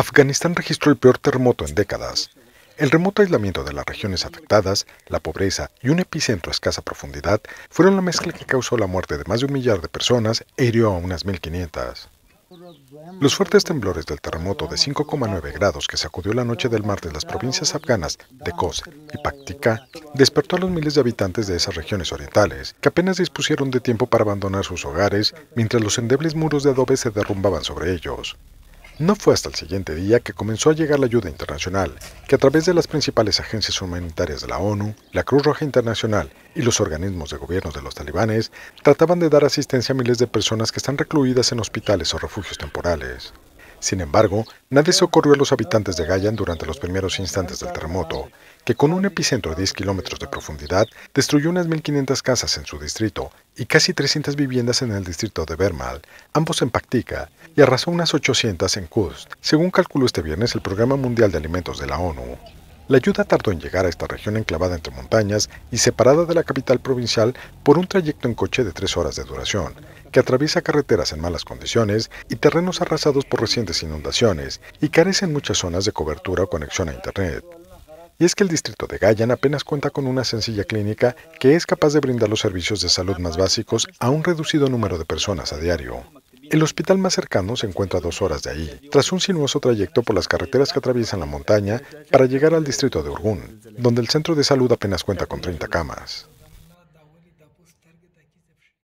Afganistán registró el peor terremoto en décadas. El remoto aislamiento de las regiones afectadas, la pobreza y un epicentro a escasa profundidad fueron la mezcla que causó la muerte de más de un millar de personas e hirió a unas 1.500. Los fuertes temblores del terremoto de 5,9 grados que sacudió la noche del martes las provincias afganas de Kos y Paktika despertó a los miles de habitantes de esas regiones orientales, que apenas dispusieron de tiempo para abandonar sus hogares mientras los endebles muros de adobe se derrumbaban sobre ellos. No fue hasta el siguiente día que comenzó a llegar la ayuda internacional, que a través de las principales agencias humanitarias de la ONU, la Cruz Roja Internacional y los organismos de gobierno de los talibanes trataban de dar asistencia a miles de personas que están recluidas en hospitales o refugios temporales. Sin embargo, nadie socorrió a los habitantes de Gayan durante los primeros instantes del terremoto, que con un epicentro a 10 kilómetros de profundidad destruyó unas 1.500 casas en su distrito y casi 300 viviendas en el distrito de Bermal, ambos en Paktika, y arrasó unas 800 en Kuz, según calculó este viernes el Programa Mundial de Alimentos de la ONU. La ayuda tardó en llegar a esta región enclavada entre montañas y separada de la capital provincial por un trayecto en coche de tres horas de duración, que atraviesa carreteras en malas condiciones y terrenos arrasados por recientes inundaciones y carecen muchas zonas de cobertura o conexión a Internet. Y es que el distrito de Gayan apenas cuenta con una sencilla clínica que es capaz de brindar los servicios de salud más básicos a un reducido número de personas a diario. El hospital más cercano se encuentra a dos horas de ahí, tras un sinuoso trayecto por las carreteras que atraviesan la montaña para llegar al distrito de Urgún, donde el centro de salud apenas cuenta con 30 camas.